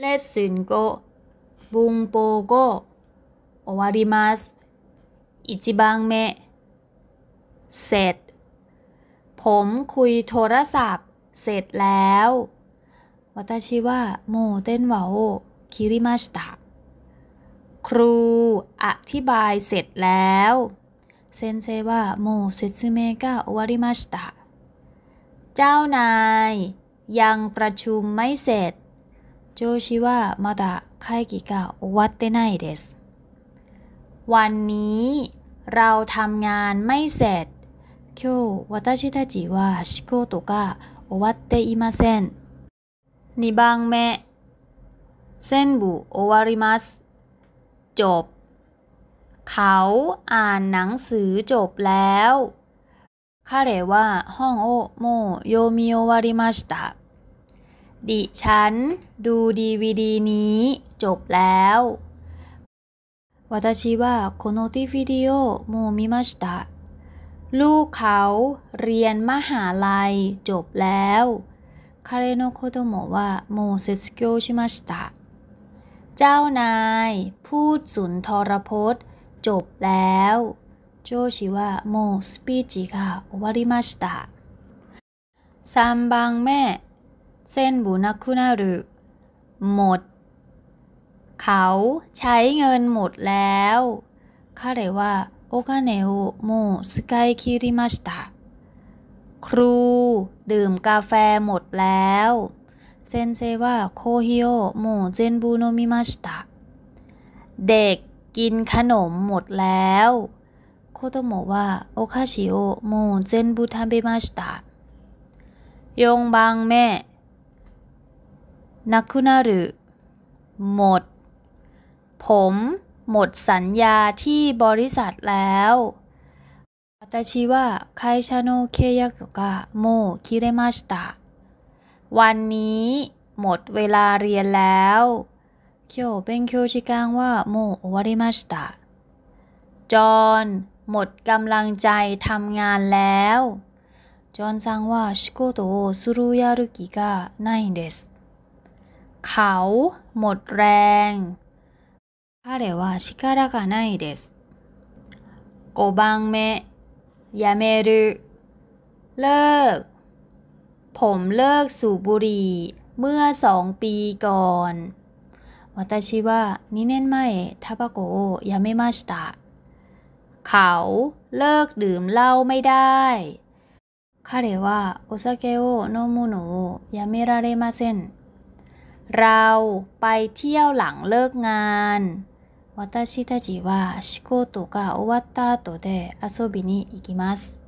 เลสンิ文法กบわงโป一ก目อวาริมสบังเมเสร็จ ผมคุยโทรศัพท์เสร็จแล้ววはตชิว่าโมเต้นวาคิริมาตะครูอธิบายเสร็จแล้วเซนเซว่าโมเซซึเมกะโอวาริมาชตะเจ้านายยังประชุมไม่เสร็จ上司はまだ会議が終わってないです。วันนี้เราทำงานไม่เสร็จ今日私たちは仕事が終わっていません。2番目全部終わります。จบ เขาอ่านหนังสือจบแล้ว彼は本をもう読み終わりました。ดิฉันดูดีวีดีนี้จบแล้ว私はこの DVD をもう見ましたลูกเขาเรียนมหาลัยจบแล้ว彼の子供はもう卒業しましたเจ้านายพูดสุนทรพจน์ จบแล้วโโจชีวมสปิกอวาริมาสตがสามบしงแม่เส้นบุนักคุนารุหมด เขาใช้เงินหมดแล้วาเว่า โอคาเนโอโมสกายคิริมาสตะ ครูดื่มกาแฟหมดแล้ว เซนเซว่าโคฮิโอโมเจนบูโนมิมาสตะ เด็กกินขนมหมดแล้ว โคโตโมว่าโอคาชิโอโมเจนบูทาเบมาสตะยงบางแม่นักุนารุหมด ผม หมดสัญญาที่บริษัทแล้ว私は会社の契約がもう切れましたวันนี้ หมดเวลาเรียนแล้ว今日勉強時間はもう終わりましたจอห์นหมดกำลังใจทำงานแล้ว จอห์นซังว่า仕事をするやる気がないんですเขา หมดแรง彼は力がないです5番目やめるเลิก ผมเลิกสูบบุหรี่เมื่อสองปีก่อน私は2年前タバコをやめました。เขาเลิกดื่มเหล้าไม่ได้彼はお酒を飲むのをやめられません。เราไปเที่ยวหลังเลิกงาน私たちは仕事が終わった後で遊びに行きます